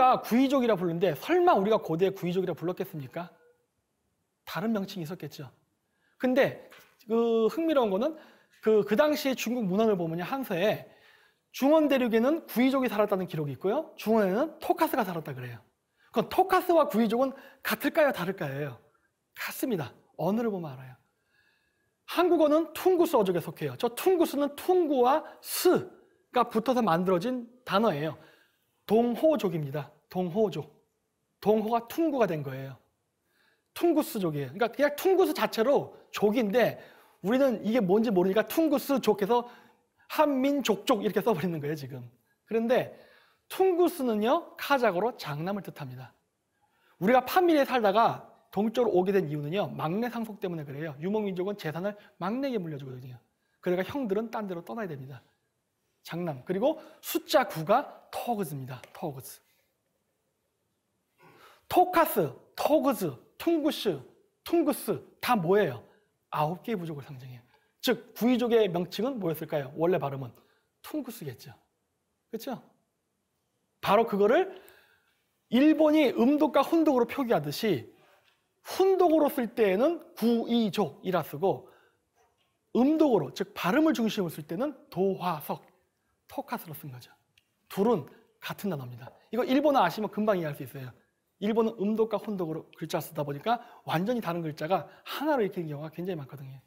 우리가 구이족이라 부르는데 설마 우리가 고대 구이족이라 불렀겠습니까? 다른 명칭이 있었겠죠. 근데 그 흥미로운 거는 그, 그 당시 에 중국 문헌을 보면 한서에 중원 대륙에는 구이족이 살았다는 기록이 있고요. 중원에는 토카스가 살았다 그래요. 그럼 토카스와 구이족은 같을까요? 다를까요? 같습니다. 언어를 보면 알아요. 한국어는 퉁구스 어족에 속해요. 저 퉁구스는 퉁구와 스가 붙어서 만들어진 단어예요. 동호족입니다. 동호족. 동호가 퉁구가 된 거예요. 퉁구스족이에요. 그러니까 그냥 퉁구스 자체로 족인데 우리는 이게 뭔지 모르니까 퉁구스족해서 한민족족 이렇게 써버리는 거예요, 지금. 그런데 퉁구스는요, 카작흐로 장남을 뜻합니다. 우리가 파밀리에 살다가 동쪽으로 오게 된 이유는요, 막내 상속 때문에 그래요. 유목민족은 재산을 막내에게 물려주거든요. 그러니까 형들은 딴 데로 떠나야 됩니다. 장남. 그리고 숫자 9가 터그즈입니다. 터그즈. 토카스, 터그즈, 퉁구스, 퉁구스 다 뭐예요? 아홉 개의 부족을 상징해요. 즉 구이족의 명칭은 뭐였을까요? 원래 발음은 퉁구스겠죠. 그렇죠? 바로 그거를 일본이 음독과 훈독으로 표기하듯이 훈독으로 쓸 때에는 구이족이라 쓰고 음독으로 즉 발음을 중심으로 쓸 때는 도화석 토카스로 쓴 거죠. 둘은 같은 단어입니다. 이거 일본어 아시면 금방 이해할 수 있어요. 일본은 음독과 혼독으로 글자 쓰다 보니까 완전히 다른 글자가 하나로 읽히는 경우가 굉장히 많거든요.